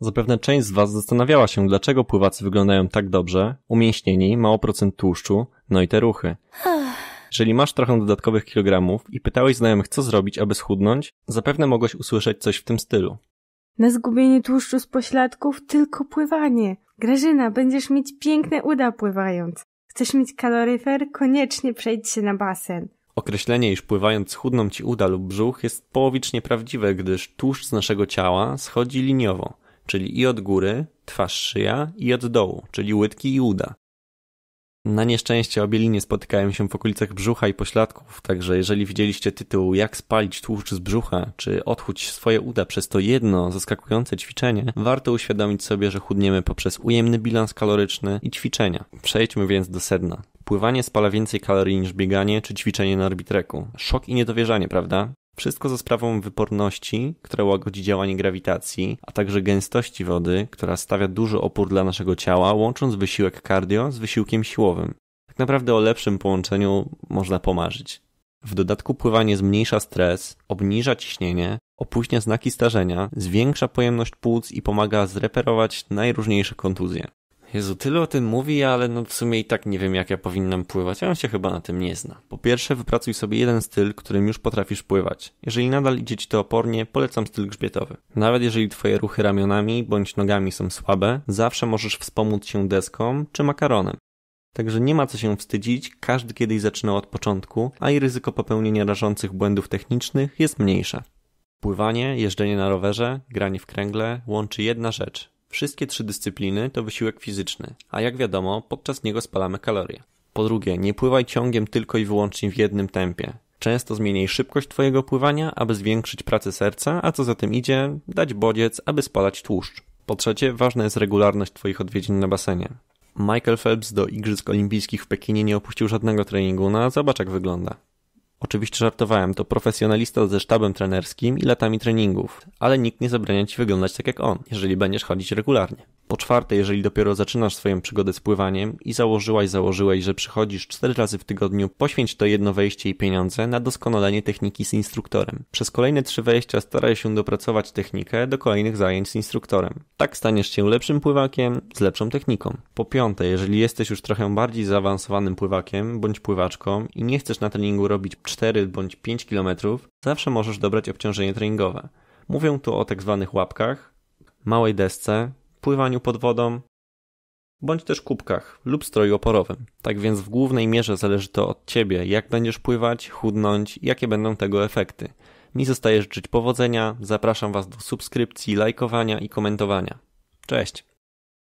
Zapewne część z Was zastanawiała się, dlaczego pływacy wyglądają tak dobrze, umięśnieni, mało procent tłuszczu, no i te ruchy. Jeżeli masz trochę dodatkowych kilogramów i pytałeś znajomych, co zrobić, aby schudnąć, zapewne mogłeś usłyszeć coś w tym stylu. Na zgubienie tłuszczu z pośladków tylko pływanie. Grażyna, będziesz mieć piękne uda pływając. Chcesz mieć kaloryfer? Koniecznie przejdź się na basen. Określenie, iż pływając schudną ci uda lub brzuch jest połowicznie prawdziwe, gdyż tłuszcz z naszego ciała schodzi liniowo czyli i od góry, twarz, szyja, i od dołu, czyli łydki i uda. Na nieszczęście obie linie spotykają się w okolicach brzucha i pośladków, także jeżeli widzieliście tytuł Jak spalić tłuszcz z brzucha, czy odchudź swoje uda przez to jedno zaskakujące ćwiczenie, warto uświadomić sobie, że chudniemy poprzez ujemny bilans kaloryczny i ćwiczenia. Przejdźmy więc do sedna. Pływanie spala więcej kalorii niż bieganie czy ćwiczenie na arbitreku. Szok i niedowierzanie, prawda? Wszystko za sprawą wyporności, która łagodzi działanie grawitacji, a także gęstości wody, która stawia duży opór dla naszego ciała, łącząc wysiłek cardio z wysiłkiem siłowym. Tak naprawdę o lepszym połączeniu można pomarzyć. W dodatku pływanie zmniejsza stres, obniża ciśnienie, opóźnia znaki starzenia, zwiększa pojemność płuc i pomaga zreperować najróżniejsze kontuzje. Jezu, tyle o tym mówi, ale no w sumie i tak nie wiem, jak ja powinnam pływać, a on się chyba na tym nie zna. Po pierwsze, wypracuj sobie jeden styl, którym już potrafisz pływać. Jeżeli nadal idzie ci to opornie, polecam styl grzbietowy. Nawet jeżeli twoje ruchy ramionami bądź nogami są słabe, zawsze możesz wspomóc się deską czy makaronem. Także nie ma co się wstydzić, każdy kiedyś zaczynał od początku, a i ryzyko popełnienia rażących błędów technicznych jest mniejsze. Pływanie, jeżdżenie na rowerze, granie w kręgle łączy jedna rzecz Wszystkie trzy dyscypliny to wysiłek fizyczny, a jak wiadomo, podczas niego spalamy kalorie. Po drugie, nie pływaj ciągiem tylko i wyłącznie w jednym tempie. Często zmieniaj szybkość Twojego pływania, aby zwiększyć pracę serca, a co za tym idzie, dać bodziec, aby spalać tłuszcz. Po trzecie, ważna jest regularność Twoich odwiedzin na basenie. Michael Phelps do Igrzysk Olimpijskich w Pekinie nie opuścił żadnego treningu, no a zobacz jak wygląda. Oczywiście żartowałem, to profesjonalista ze sztabem trenerskim i latami treningów, ale nikt nie zabrania ci wyglądać tak jak on, jeżeli będziesz chodzić regularnie. Po czwarte, jeżeli dopiero zaczynasz swoją przygodę z pływaniem i założyłaś, założyłeś, że przychodzisz cztery razy w tygodniu, poświęć to jedno wejście i pieniądze na doskonalenie techniki z instruktorem. Przez kolejne trzy wejścia staraj się dopracować technikę do kolejnych zajęć z instruktorem. Tak staniesz się lepszym pływakiem z lepszą techniką. Po piąte, jeżeli jesteś już trochę bardziej zaawansowanym pływakiem bądź pływaczką i nie chcesz na treningu robić 4 bądź 5 km, zawsze możesz dobrać obciążenie treningowe. Mówię tu o tak zwanych łapkach, małej desce, pływaniu pod wodą, bądź też kubkach lub stroju oporowym. Tak więc w głównej mierze zależy to od Ciebie, jak będziesz pływać, chudnąć, jakie będą tego efekty. Mi zostaje życzyć powodzenia, zapraszam Was do subskrypcji, lajkowania i komentowania. Cześć!